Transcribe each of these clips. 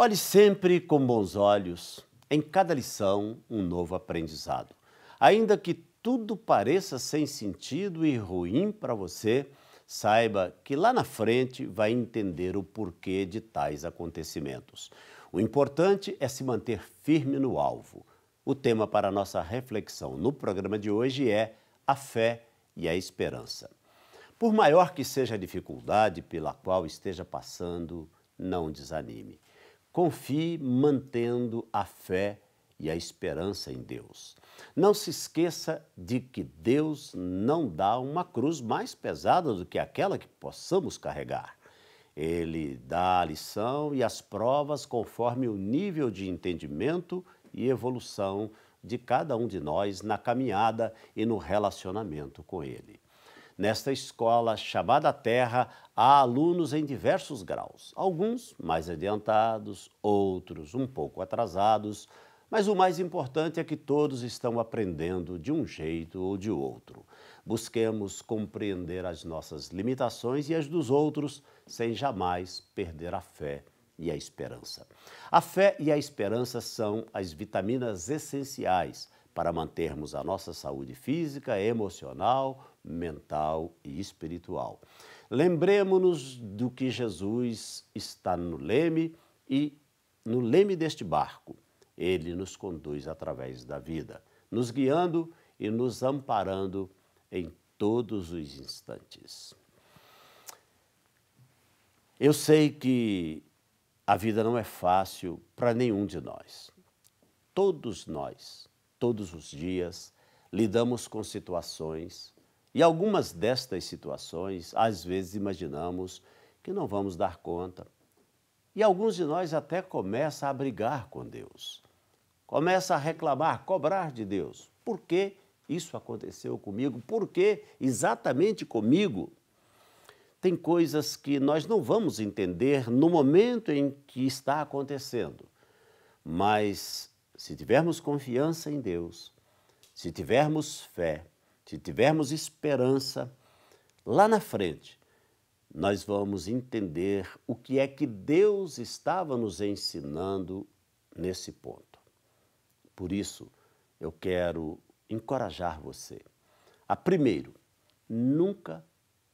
Olhe sempre com bons olhos, em cada lição, um novo aprendizado. Ainda que tudo pareça sem sentido e ruim para você, saiba que lá na frente vai entender o porquê de tais acontecimentos. O importante é se manter firme no alvo. O tema para nossa reflexão no programa de hoje é a fé e a esperança. Por maior que seja a dificuldade pela qual esteja passando, não desanime. Confie mantendo a fé e a esperança em Deus. Não se esqueça de que Deus não dá uma cruz mais pesada do que aquela que possamos carregar. Ele dá a lição e as provas conforme o nível de entendimento e evolução de cada um de nós na caminhada e no relacionamento com Ele. Nesta escola chamada Terra, há alunos em diversos graus, alguns mais adiantados, outros um pouco atrasados, mas o mais importante é que todos estão aprendendo de um jeito ou de outro. Busquemos compreender as nossas limitações e as dos outros sem jamais perder a fé e a esperança. A fé e a esperança são as vitaminas essenciais para mantermos a nossa saúde física, emocional, mental e espiritual. Lembremos-nos do que Jesus está no leme e no leme deste barco. Ele nos conduz através da vida, nos guiando e nos amparando em todos os instantes. Eu sei que a vida não é fácil para nenhum de nós. Todos nós todos os dias, lidamos com situações e algumas destas situações, às vezes, imaginamos que não vamos dar conta. E alguns de nós até começa a brigar com Deus, começa a reclamar, cobrar de Deus. Por que isso aconteceu comigo? Por que exatamente comigo? Tem coisas que nós não vamos entender no momento em que está acontecendo, mas se tivermos confiança em Deus, se tivermos fé, se tivermos esperança, lá na frente nós vamos entender o que é que Deus estava nos ensinando nesse ponto. Por isso, eu quero encorajar você a, primeiro, nunca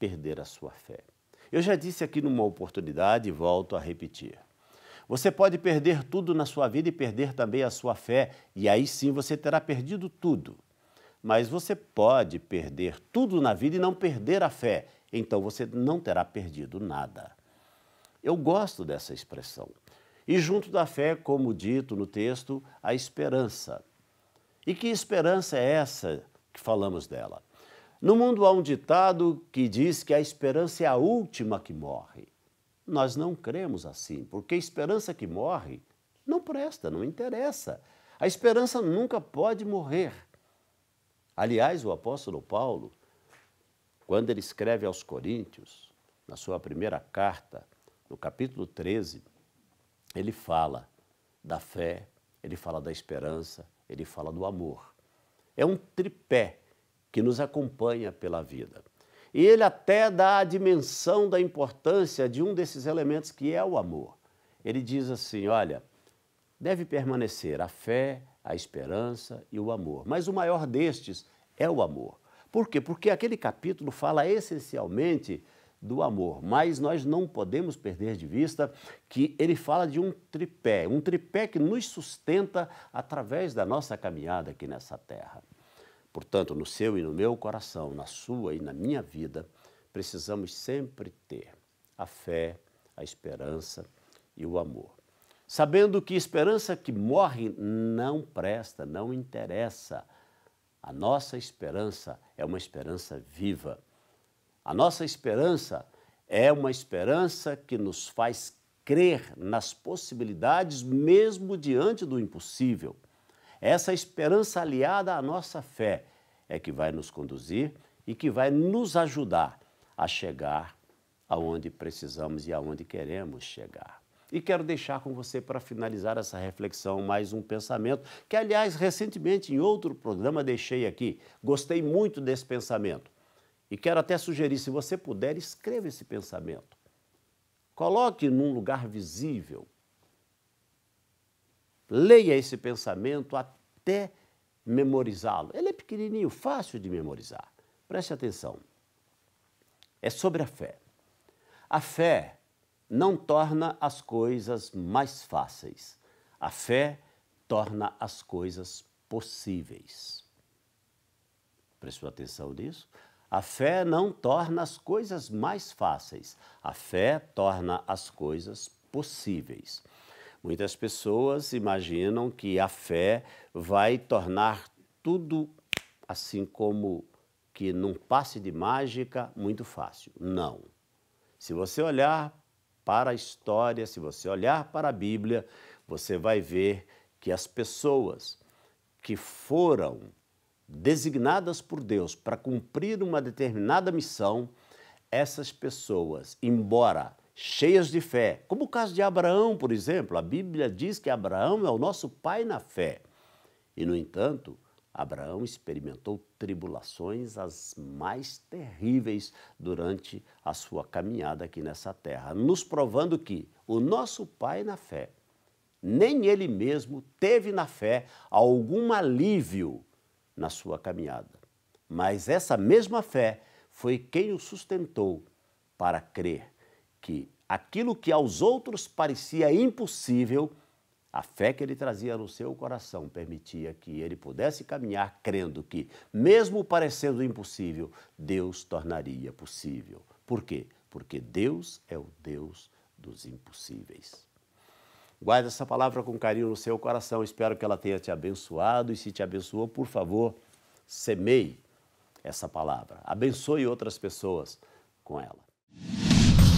perder a sua fé. Eu já disse aqui numa oportunidade e volto a repetir. Você pode perder tudo na sua vida e perder também a sua fé, e aí sim você terá perdido tudo. Mas você pode perder tudo na vida e não perder a fé, então você não terá perdido nada. Eu gosto dessa expressão. E junto da fé, como dito no texto, a esperança. E que esperança é essa que falamos dela? No mundo há um ditado que diz que a esperança é a última que morre. Nós não cremos assim, porque esperança que morre não presta, não interessa. A esperança nunca pode morrer. Aliás, o apóstolo Paulo, quando ele escreve aos Coríntios, na sua primeira carta, no capítulo 13, ele fala da fé, ele fala da esperança, ele fala do amor. É um tripé que nos acompanha pela vida. E ele até dá a dimensão da importância de um desses elementos que é o amor. Ele diz assim: olha, deve permanecer a fé, a esperança e o amor. Mas o maior destes é o amor. Por quê? Porque aquele capítulo fala essencialmente do amor, mas nós não podemos perder de vista que ele fala de um tripé, um tripé que nos sustenta através da nossa caminhada aqui nessa terra. Portanto, no seu e no meu coração, na sua e na minha vida, precisamos sempre ter a fé, a esperança e o amor. Sabendo que esperança que morre não presta, não interessa. A nossa esperança é uma esperança viva. A nossa esperança é uma esperança que nos faz crer nas possibilidades, mesmo diante do impossível. Essa esperança aliada à nossa fé é que vai nos conduzir e que vai nos ajudar a chegar aonde precisamos e aonde queremos chegar. E quero deixar com você para finalizar essa reflexão mais um pensamento que, aliás, recentemente em outro programa deixei aqui. Gostei muito desse pensamento. E quero até sugerir, se você puder, escreva esse pensamento. Coloque num lugar visível, Leia esse pensamento até memorizá-lo. Ele é pequenininho, fácil de memorizar. Preste atenção. É sobre a fé. A fé não torna as coisas mais fáceis. A fé torna as coisas possíveis. Prestou atenção nisso? A fé não torna as coisas mais fáceis, a fé torna as coisas possíveis. Muitas pessoas imaginam que a fé vai tornar tudo assim como que num passe de mágica muito fácil. Não. Se você olhar para a história, se você olhar para a Bíblia, você vai ver que as pessoas que foram designadas por Deus para cumprir uma determinada missão, essas pessoas, embora cheias de fé, como o caso de Abraão, por exemplo. A Bíblia diz que Abraão é o nosso pai na fé. E, no entanto, Abraão experimentou tribulações as mais terríveis durante a sua caminhada aqui nessa terra, nos provando que o nosso pai na fé, nem ele mesmo teve na fé algum alívio na sua caminhada. Mas essa mesma fé foi quem o sustentou para crer que aquilo que aos outros parecia impossível, a fé que ele trazia no seu coração permitia que ele pudesse caminhar crendo que, mesmo parecendo impossível, Deus tornaria possível. Por quê? Porque Deus é o Deus dos impossíveis. Guarde essa palavra com carinho no seu coração. Espero que ela tenha te abençoado e se te abençoou, por favor, semeie essa palavra. Abençoe outras pessoas com ela.